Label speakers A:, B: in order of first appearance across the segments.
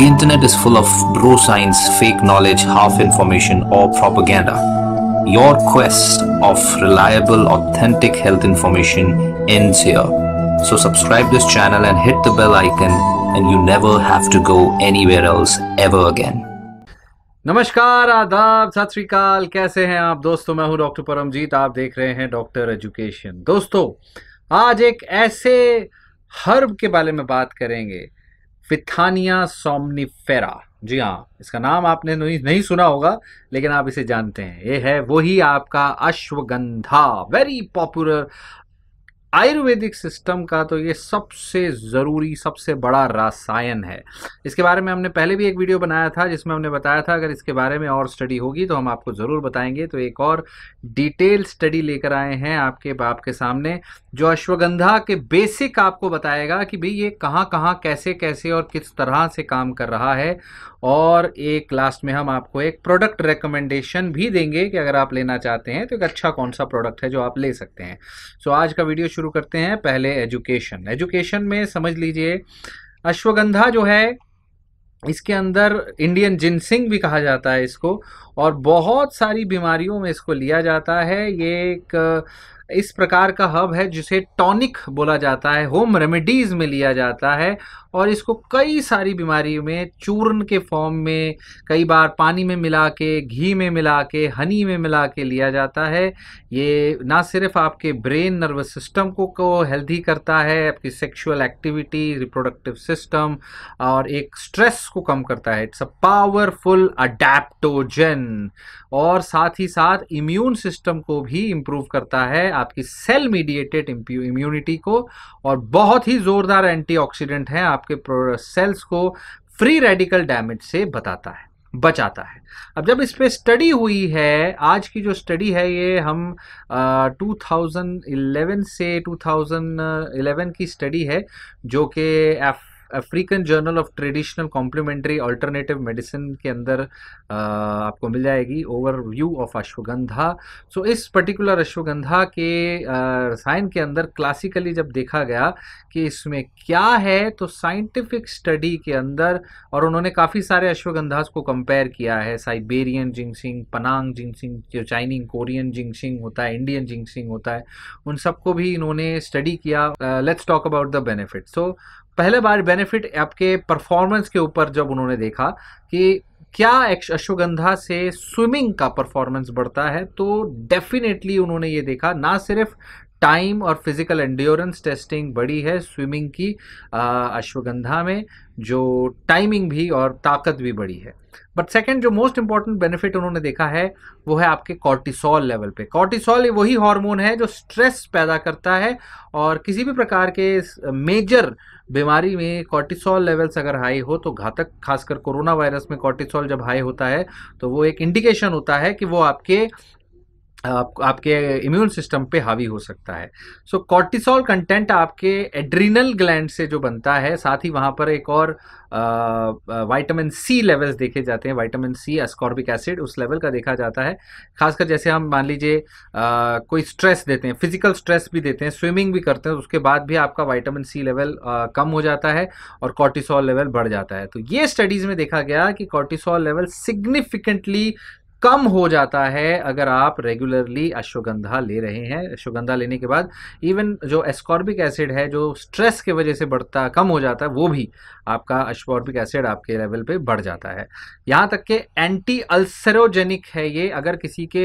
A: The internet is full of bro science, fake knowledge, half information or propaganda. Your quest of reliable, authentic health information ends here. So subscribe this channel and hit the bell icon and you never have to go anywhere else ever again. Namaskar, adab, सत kaise hain aap dosto? दोस्तों मैं Doctor Paramjeet. Aap देख रहे हैं doctor education दोस्तों आज एक ऐसे हर्ब के बारे में बात फिथानिया सोमनीफेरा जी हाँ इसका नाम आपने नहीं सुना होगा लेकिन आप इसे जानते हैं ये है वही आपका ashwagandha very popular ayurvedic system का तो ये सबसे ज़रूरी सबसे बड़ा रासायन है इसके बारे में हमने पहले भी एक वीडियो बनाया था जिसमें हमने बताया था अगर इसके बारे में और स्टडी होगी तो हम आपको ज़रूर बताएंगे तो एक और डिटेल स्टडी लेकर आए हैं आपके बाप के सामने जो अश्वगंधा के बेसिक आपको बताएगा कि भाई ये कहाँ कहाँ कैसे कैसे और किस तरह से काम कर रहा है और एक लास्ट में हम आपको एक प्रोडक्ट रिकमेंडेशन भी देंगे कि अगर आप लेना चाहते हैं तो एक अच्छा कौन सा प्रोडक्ट है जो आप ले सकते हैं सो so, आज का वीडियो शुरू करते हैं पहले एजुकेशन एजुकेशन में समझ लीजिए अश्वगंधा जो है इसके अंदर इंडियन जिनसिंग भी कहा जाता है इसको और बहुत सारी बीमारियों में इसको लिया जाता है ये एक इस प्रकार का हब है जिसे टॉनिक बोला जाता है होम रेमेडीज़ में लिया जाता है और इसको कई सारी बीमारियों में चूर्ण के फॉर्म में कई बार पानी में मिला के घी में मिला के हनी में मिला के लिया जाता है ये ना सिर्फ आपके ब्रेन नर्वस सिस्टम को को हेल्दी करता है आपकी सेक्सुअल एक्टिविटी रिप्रोडक्टिव सिस्टम और एक स्ट्रेस को कम करता है इट्स अ पावरफुल अडेप्टोजन और साथ ही साथ इम्यून सिस्टम को भी इम्प्रूव करता है आपकी सेल मीडिएटेड इम्यूनिटी को और बहुत ही ज़ोरदार एंटीऑक्सीडेंट है आपके सेल्स को फ्री रेडिकल डैमेज से बताता है बचाता है अब जब इस पर स्टडी हुई है आज की जो स्टडी है ये हम आ, 2011 से 2011 की स्टडी है जो कि एफ African journal of traditional complementary alternative medicine के अंदर आपको मिल जाएगी overview of ashwagandha so इस पर्टिकुलर अश्वगंधा के रसायन के अंदर क्लासिकली जब देखा गया कि इसमें क्या है तो साइंटिफिक स्टडी के अंदर और उन्होंने काफ़ी सारे अश्वगंधास को कंपेयर किया है साइबेरियन जिंगसिंग पनांग जिंगसिंग जो चाइनिंग कोरियन जिंगसिंग होता है इंडियन जिंगसिंग होता है उन सबको भी इन्होंने स्टडी किया let's talk about the benefit so पहले बार बेनिफिट आपके परफॉर्मेंस के ऊपर जब उन्होंने देखा कि क्या अश्वगंधा से स्विमिंग का परफॉर्मेंस बढ़ता है तो डेफिनेटली उन्होंने ये देखा ना सिर्फ टाइम और फिज़िकल एंड्योरेंस टेस्टिंग बड़ी है स्विमिंग की अश्वगंधा में जो टाइमिंग भी और ताकत भी बड़ी है बट सेकंड जो मोस्ट इंपॉर्टेंट बेनिफिट उन्होंने देखा है वो है आपके कॉर्टिसोल लेवल पे कॉर्टिसोल वही हार्मोन है जो स्ट्रेस पैदा करता है और किसी भी प्रकार के मेजर बीमारी में कॉर्टिसोल लेवल्स अगर हाई हो तो घातक खासकर कोरोना वायरस में कॉर्टिसोल जब हाई होता है तो वो एक इंडिकेशन होता है कि वो आपके आप, आपके इम्यून सिस्टम पे हावी हो सकता है सो कॉर्टिसोल कंटेंट आपके एड्रीनल ग्लैंड से जो बनता है साथ ही वहाँ पर एक और वाइटामिन सी लेवल्स देखे जाते हैं वाइटामिन सी अस्कॉर्बिक एसिड उस लेवल का देखा जाता है खासकर जैसे हम मान लीजिए कोई स्ट्रेस देते हैं फिजिकल स्ट्रेस भी देते हैं स्विमिंग भी करते हैं उसके बाद भी आपका वाइटामिन सी लेवल आ, कम हो जाता है और कॉर्टिसोल लेवल बढ़ जाता है तो ये स्टडीज़ में देखा गया कि कॉर्टिसोल लेवल सिग्निफिकेंटली कम हो जाता है अगर आप रेगुलरली अश्वगंधा ले रहे हैं अश्वगंधा लेने के बाद इवन जो एस्कॉर्बिक एसिड है जो स्ट्रेस के वजह से बढ़ता कम हो जाता है वो भी आपका अश्वॉर्बिक एसिड आपके लेवल पे बढ़ जाता है यहाँ तक के एंटी अल्सरोजेनिक है ये अगर किसी के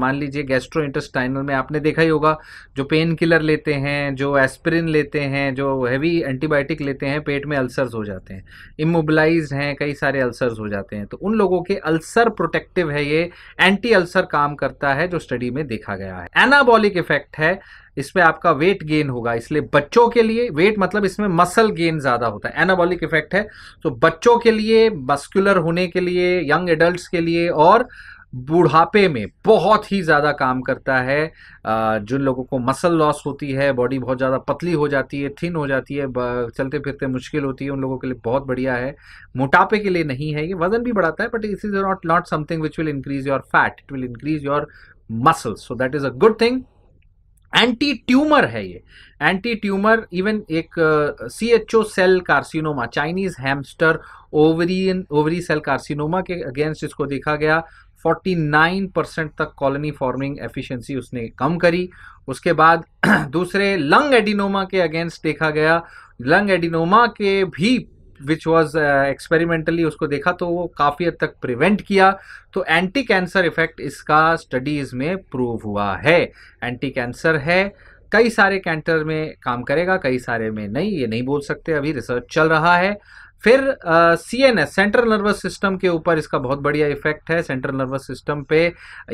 A: मान लीजिए गैस्ट्रो इंटेस्टाइनल में आपने देखा ही होगा जो पेन किलर लेते हैं जो एस्पिरिन लेते हैं जो हैवी एंटीबायोटिक लेते हैं पेट में अल्सर्स हो जाते हैं इमोबलाइज हैं कई सारे अल्सर्स हो जाते हैं तो उन लोगों के अल्सर प्रोटेक्टिव है ये एंटी अल्सर काम करता है जो स्टडी में देखा गया है एनाबॉलिक इफेक्ट है इसमें आपका वेट गेन होगा इसलिए बच्चों के लिए वेट मतलब इसमें मसल गेन ज़्यादा होता है एनाबॉलिक इफेक्ट है तो बच्चों के लिए मस्कुलर होने के लिए यंग एडल्ट के लिए और बुढ़ापे में बहुत ही ज़्यादा काम करता है जिन लोगों को मसल लॉस होती है बॉडी बहुत ज़्यादा पतली हो जाती है थिन हो जाती है चलते फिरते मुश्किल होती है उन लोगों के लिए बहुत बढ़िया है मोटापे के लिए नहीं है ये वजन भी बढ़ाता है but is is not not something which will increase your fat it will increase your muscle so that is a good thing anti tumour है ये एंटी ट्यूमर इवन एक C H O cell carcinoma Chinese hamster ovarian ovary cell carcinoma के against इसको देखा गया 49 percent तक colony forming efficiency उसने कम करी उसके बाद दूसरे लंग एडिनोमा के अगेंस्ट देखा गया लंग एडिनोमा के भी विच वॉज एक्सपेरिमेंटली उसको देखा तो वो काफ़ी हद तक प्रिवेंट किया तो एंटी कैंसर इफेक्ट इसका स्टडीज़ में प्रूव हुआ है एंटी कैंसर है कई सारे कैंटर में काम करेगा कई सारे में नहीं ये नहीं बोल सकते अभी रिसर्च चल रहा है फिर C N S central nervous system के ऊपर इसका बहुत बढ़िया इफेक्ट है सेंट्रल नर्वस सिस्टम पे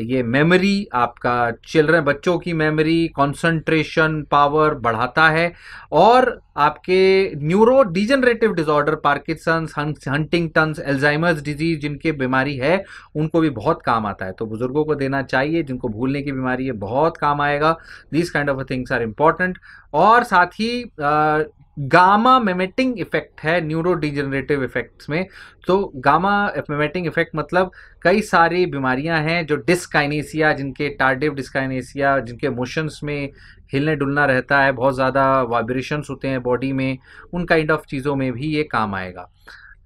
A: ये मेमोरी आपका चिल्ड्रन बच्चों की मेमोरी कंसंट्रेशन पावर बढ़ाता है और आपके neuro degenerative disorder Parkinson's Huntington's Alzheimer's disease जिनके बीमारी है उनको भी बहुत काम आता है तो बुजुर्गों को देना चाहिए जिनको भूलने की बीमारी है बहुत काम आएगा this kind of things are important और साथ ही गामा मेमेटिंग इफेक्ट है न्यूरो इफेक्ट्स में तो गामा मेमेटिंग इफेक्ट मतलब कई सारी बीमारियां हैं जो डिस्काइनेसिया जिनके टार्डिव डिस्काइनेसिया जिनके मोशंस में हिलने डुलना रहता है बहुत ज़्यादा वाइब्रेशंस होते हैं बॉडी में उन काइंड ऑफ चीज़ों में भी ये काम आएगा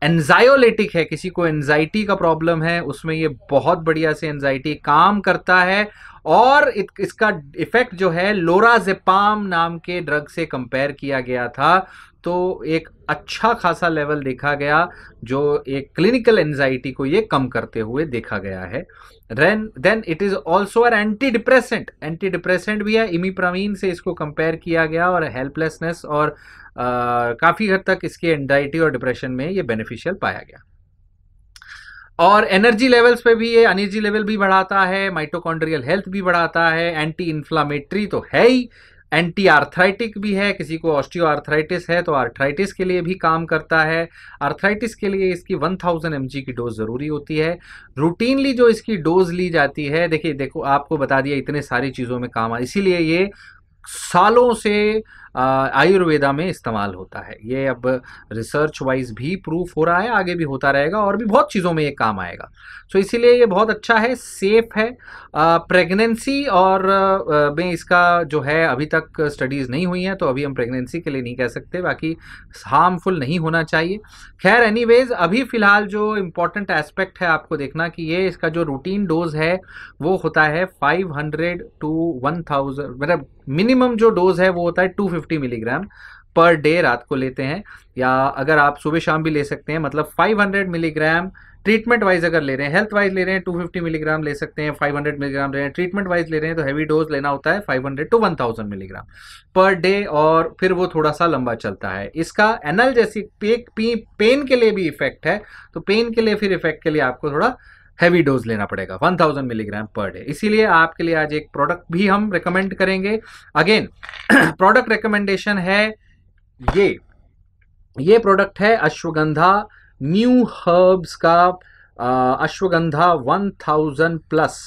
A: एनजायोलेटिक है किसी को एनजाइटी का प्रॉब्लम है उसमें ये बहुत बढ़िया से एनजाइटी काम करता है और इत, इसका इफेक्ट जो है लोराजेपाम नाम के ड्रग से कंपेयर किया गया था तो एक अच्छा खासा लेवल देखा गया जो एक क्लिनिकल एनजाइटी को ये कम करते हुए देखा गया है then then it is also an anti depressant anti depressant भी है इमीप्रामीन से इसको कंपेयर किया गया और हेल्पलेसनेस और काफ़ी हद तक इसकी एनजाइटी और डिप्रेशन में ये बेनिफिशियल पाया गया और एनर्जी लेवल्स पे भी ये एनर्जी लेवल भी बढ़ाता है माइटोकॉन्ड्रियल हेल्थ भी बढ़ाता है एंटी इन्फ्लामेटरी तो है ही एंटी आर्थराइटिक भी है किसी को ऑस्टियो आर्थराइटिस है तो आर्थराइटिस के लिए भी काम करता है आर्थराइटिस के लिए इसकी 1000 थाउजेंड की डोज ज़रूरी होती है रूटीनली जो इसकी डोज ली जाती है देखिए देखो आपको बता दिया इतने सारी चीज़ों में काम आ इसीलिए ये सालों से आयुर्वेदा में इस्तेमाल होता है ये अब रिसर्च वाइज भी प्रूफ हो रहा है आगे भी होता रहेगा और भी बहुत चीज़ों में ये काम आएगा सो so, इसीलिए ये बहुत अच्छा है सेफ है प्रेगनेंसी और में इसका जो है अभी तक स्टडीज़ नहीं हुई हैं तो अभी हम प्रेगनेंसी के लिए नहीं कह सकते बाकी हार्मफुल नहीं होना चाहिए खैर एनीवेज अभी फ़िलहाल जो इम्पोर्टेंट एस्पेक्ट है आपको देखना कि ये इसका जो रूटीन डोज है वो होता है फाइव टू वन मतलब मिनिमम जो डोज है वो होता है टू 250 मिलीग्राम पर डे रात को लेते हैं या अगर आप सुबह शाम भी ले सकते हैं मतलब 500 मिलीग्राम ट्रीटमेंट वाइज अगर ले रहे हैं हेल्थ वाइज ले रहे हैं 250 मिलीग्राम ले सकते हैं 500 मिलीग्राम ले रहे हैं ट्रीटमेंट वाइज ले रहे हैं तो हैवी डोज लेना होता है 500 टू 1000 मिलीग्राम पर डे और फिर वो थोड़ा सा लंबा चलता है इसका एनल जैसी पेन के लिए भी इफेक्ट है तो पेन के लिए फिर इफेक्ट के लिए आपको थोड़ा हैवी डोज लेना पड़ेगा 1000 मिलीग्राम पर डे इसीलिए आपके लिए आज एक प्रोडक्ट भी हम रिकमेंड करेंगे अगेन प्रोडक्ट रिकमेंडेशन है ये ये प्रोडक्ट है अश्वगंधा न्यू हर्ब्स का अश्वगंधा 1000 प्लस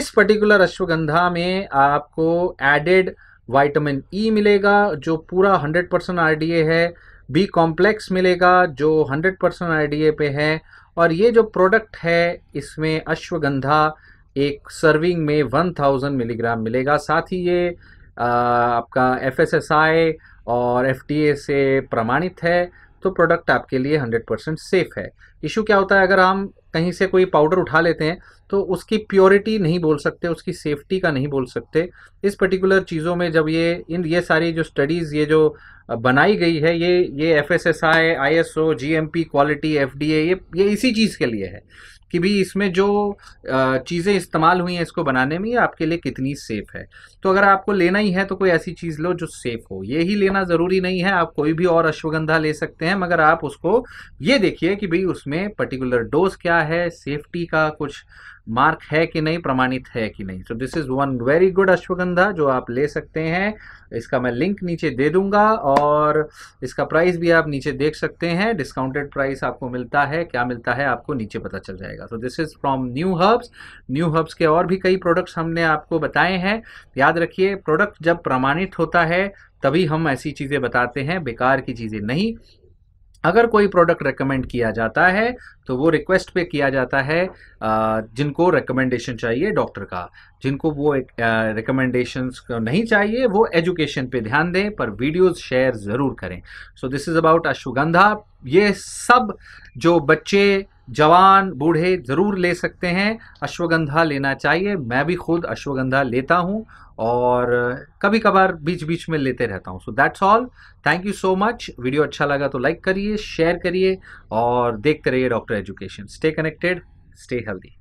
A: इस पर्टिकुलर अश्वगंधा में आपको एडेड वाइटामिन ई e मिलेगा जो पूरा 100 परसेंट आर है बी कॉम्प्लेक्स मिलेगा जो 100 परसेंट आर पे है और ये जो प्रोडक्ट है इसमें अश्वगंधा एक सर्विंग में 1000 मिलीग्राम मिलेगा साथ ही ये आपका एफ और एफ से प्रमाणित है तो प्रोडक्ट आपके लिए 100 परसेंट सेफ़ है इशू क्या होता है अगर हम कहीं से कोई पाउडर उठा लेते हैं तो उसकी प्योरिटी नहीं बोल सकते उसकी सेफ्टी का नहीं बोल सकते इस पर्टिकुलर चीज़ों में जब ये इन ये सारी जो स्टडीज़ ये जो बनाई गई है ये ये F S S I I S O G M P quality F D A ये ये इसी चीज़ के लिए है कि भी इसमें जो चीज़ें इस्तेमाल हुई हैं इसको बनाने में ये आपके लिए कितनी सेफ़ है तो अगर आपको लेना ही है तो कोई ऐसी चीज़ लो जो सेफ़ हो ये ही लेना ज़रूरी नहीं है आप कोई भी और अश्वगंधा ले सकते हैं मगर आप उसको ये देखिए कि भाई उसमें पर्टिकुलर डोज क्या है सेफ्टी का कुछ मार्क है कि नहीं प्रमाणित है कि नहीं so this is one very good ashwagandha जो आप ले सकते हैं इसका मैं लिंक नीचे दे दूंगा और इसका प्राइस भी आप नीचे देख सकते हैं डिस्काउंटेड प्राइस आपको मिलता है क्या मिलता है आपको नीचे पता चल जाएगा so this is from New Herbs New Herbs के और भी कई प्रोडक्ट्स हमने आपको बताए हैं याद रखिए प्रोडक्ट जब प्रमाणित होता है तभी हम ऐसी चीज़ें बताते हैं बेकार की चीज़ें नहीं अगर कोई प्रोडक्ट रेकमेंड किया जाता है तो वो रिक्वेस्ट पे किया जाता है जिनको रिकमेंडेशन चाहिए डॉक्टर का जिनको वो रिकमेंडेशन नहीं चाहिए वो एजुकेशन पे ध्यान दें पर वीडियोस शेयर ज़रूर करें so this is about ashwagandha ये सब जो बच्चे जवान बूढ़े ज़रूर ले सकते हैं अश्वगंधा लेना चाहिए मैं भी खुद अश्वगंधा लेता हूँ और कभी कभार बीच बीच में लेते रहता हूँ so that's all thank you so much video अच्छा लगा तो लाइक करिए शेयर करिए और देखते रहिए doctor education stay connected stay healthy